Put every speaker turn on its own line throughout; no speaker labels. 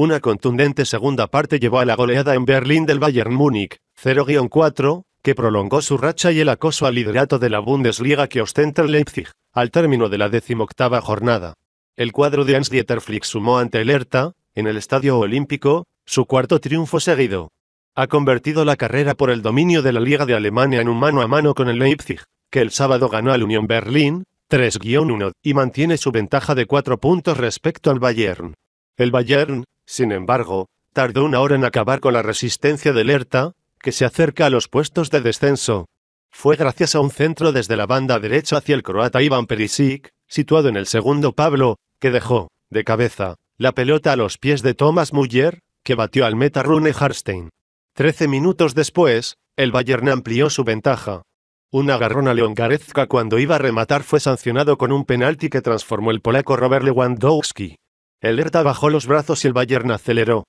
Una contundente segunda parte llevó a la goleada en Berlín del Bayern Múnich, 0-4, que prolongó su racha y el acoso al liderato de la Bundesliga que ostenta el Leipzig, al término de la decimoctava jornada. El cuadro de Hans Dieter Flick sumó ante el Hertha, en el Estadio Olímpico, su cuarto triunfo seguido. Ha convertido la carrera por el dominio de la Liga de Alemania en un mano a mano con el Leipzig, que el sábado ganó al Unión Berlín, 3-1, y mantiene su ventaja de cuatro puntos respecto al Bayern. El Bayern, sin embargo, tardó una hora en acabar con la resistencia del Lerta, que se acerca a los puestos de descenso. Fue gracias a un centro desde la banda derecha hacia el croata Ivan Perisic, situado en el segundo Pablo, que dejó, de cabeza, la pelota a los pies de Thomas Müller, que batió al meta Rune Harstein. Trece minutos después, el Bayern amplió su ventaja. Una garrona a Leon cuando iba a rematar fue sancionado con un penalti que transformó el polaco Robert Lewandowski. El bajó los brazos y el Bayern aceleró.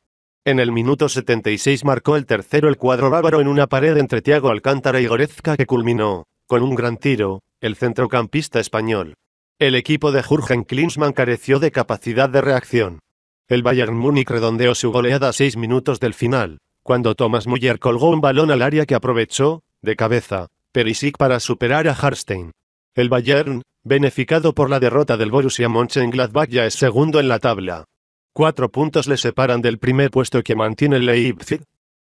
En el minuto 76 marcó el tercero el cuadro bávaro en una pared entre Thiago Alcántara y Goretzka que culminó, con un gran tiro, el centrocampista español. El equipo de Jürgen Klinsmann careció de capacidad de reacción. El Bayern Múnich redondeó su goleada a seis minutos del final, cuando Thomas Müller colgó un balón al área que aprovechó, de cabeza, Perisic para superar a Harstein. El Bayern, beneficado por la derrota del Borussia Mönchengladbach ya es segundo en la tabla. Cuatro puntos le separan del primer puesto que mantiene el Leipzig,